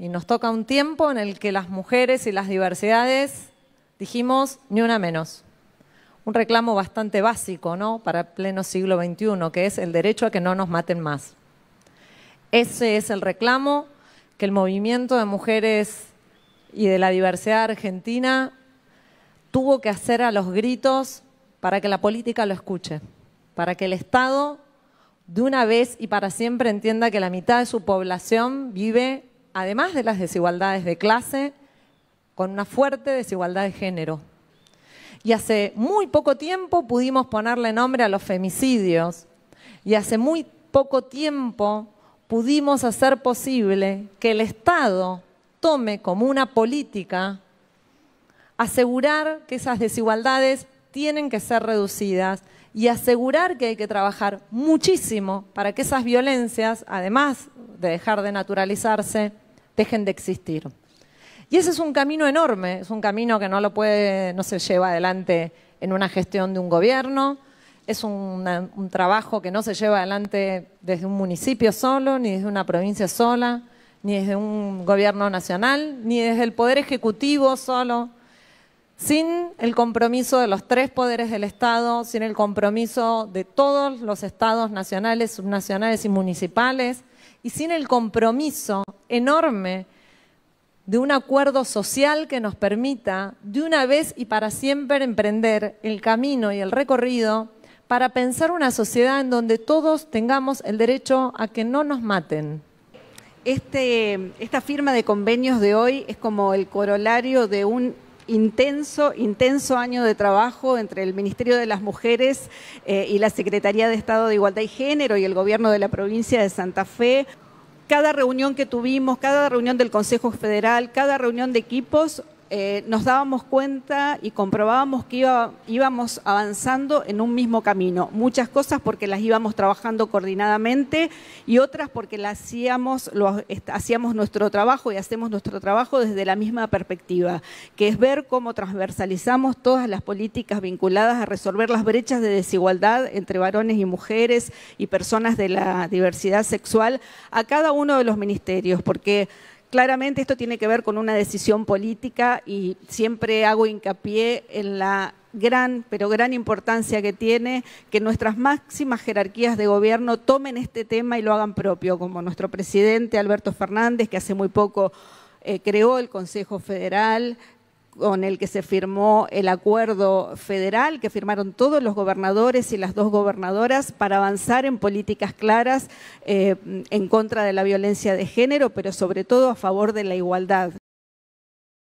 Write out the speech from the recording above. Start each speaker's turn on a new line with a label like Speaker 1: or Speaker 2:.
Speaker 1: Y nos toca un tiempo en el que las mujeres y las diversidades dijimos ni una menos. Un reclamo bastante básico, ¿no? Para pleno siglo XXI, que es el derecho a que no nos maten más. Ese es el reclamo que el movimiento de mujeres y de la diversidad argentina tuvo que hacer a los gritos para que la política lo escuche, para que el Estado de una vez y para siempre entienda que la mitad de su población vive además de las desigualdades de clase, con una fuerte desigualdad de género. Y hace muy poco tiempo pudimos ponerle nombre a los femicidios y hace muy poco tiempo pudimos hacer posible que el Estado tome como una política asegurar que esas desigualdades tienen que ser reducidas y asegurar que hay que trabajar muchísimo para que esas violencias, además de dejar de naturalizarse, dejen de existir. Y ese es un camino enorme, es un camino que no lo puede, no se lleva adelante en una gestión de un gobierno, es un, un trabajo que no se lleva adelante desde un municipio solo, ni desde una provincia sola, ni desde un gobierno nacional, ni desde el poder ejecutivo solo sin el compromiso de los tres poderes del Estado, sin el compromiso de todos los estados nacionales, subnacionales y municipales, y sin el compromiso enorme de un acuerdo social que nos permita de una vez y para siempre emprender el camino y el recorrido para pensar una sociedad en donde todos tengamos el derecho a que no nos maten. Este, esta
Speaker 2: firma de convenios de hoy es como el corolario de un intenso, intenso año de trabajo entre el Ministerio de las Mujeres eh, y la Secretaría de Estado de Igualdad y Género y el Gobierno de la provincia de Santa Fe cada reunión que tuvimos, cada reunión del Consejo Federal, cada reunión de equipos, eh, nos dábamos cuenta y comprobábamos que iba, íbamos avanzando en un mismo camino. Muchas cosas porque las íbamos trabajando coordinadamente y otras porque las hacíamos, lo, hacíamos nuestro trabajo y hacemos nuestro trabajo desde la misma perspectiva, que es ver cómo transversalizamos todas las políticas vinculadas a resolver las brechas de desigualdad entre varones y mujeres y personas de la diversidad sexual a cada uno de los ministerios, porque Claramente esto tiene que ver con una decisión política y siempre hago hincapié en la gran, pero gran importancia que tiene que nuestras máximas jerarquías de gobierno tomen este tema y lo hagan propio, como nuestro presidente Alberto Fernández, que hace muy poco eh, creó el Consejo Federal, con el que se firmó el acuerdo federal, que firmaron todos los gobernadores y las dos gobernadoras para avanzar en políticas claras eh, en contra de la violencia de género, pero sobre todo a favor de la igualdad.